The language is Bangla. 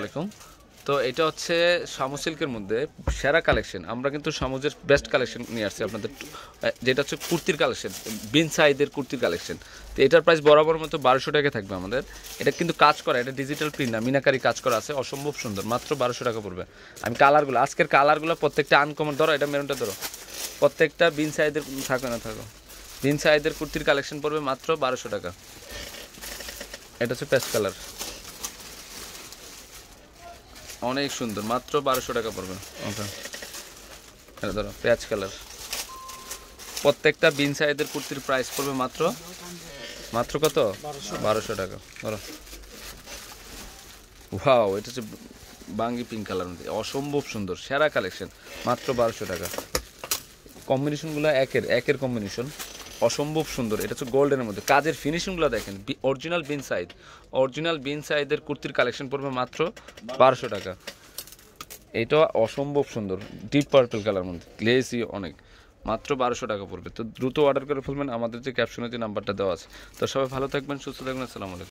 আলাইকুম তো এটা হচ্ছে শামু সিল্কের মধ্যে সেরা কালেকশন আমরা কিন্তু সামুজের বেস্ট কালেকশন নিয়ে আসছি আপনাদের যেটা হচ্ছে কুর্তির কালেকশন বিন সাইদের কুর্তির কালেকশন তো এটার প্রাইস বরাবর মতো বারোশো টাকা থাকবে আমাদের এটা কিন্তু কাজ করা এটা ডিজিটাল প্রিন্ট না মিনাকারি কাজ করা আছে অসম্ভব সুন্দর মাত্র বারোশো টাকা পড়বে আমি কালারগুলো আজকের কালারগুলো প্রত্যেকটা আনকমন ধরো এটা মেরুনটা ধরো প্রত্যেকটা বিন সাইদের থাকো না থাকো বিন সাইদের কুর্তির কালেকশন পড়বে মাত্র বারোশো টাকা এটা হচ্ছে পেস্ট কালার অনেক সুন্দর মাত্র বারোশো টাকা পড়বে ধরো পেঁয়াজ কালার প্রত্যেকটা বিন সাইজের কুর্তির প্রাইস পড়বে মাত্র মাত্র কত বারোশো টাকা ধরো ভাও এটা হচ্ছে বাঙ্গি পিঙ্ক কালার মধ্যে অসম্ভব সুন্দর সেরা কালেকশন মাত্র বারোশো টাকা কম্বিনেশনগুলো একের একের কম্বিনেশন অসম্ভব সুন্দর এটা হচ্ছে গোল্ডেনের মধ্যে কাজের ফিনিশিংগুলো দেখেন অরিজিনাল বিন সাইজ অরিজিনাল বিন সাইজের কুর্তির কালেকশন পড়বে মাত্র বারোশো টাকা এটা অসম্ভব সুন্দর ডিপ পার্পল কালার মধ্যে গ্লেসি অনেক মাত্র বারোশো টাকা পড়বে তো দ্রুত অর্ডার করে ফেলবেন আমাদের যে ক্যাপশনের যে নাম্বারটা দেওয়া আছে তো সবাই ভালো থাকবেন সুস্থ থাকবেন আসসালামু আলাইকুম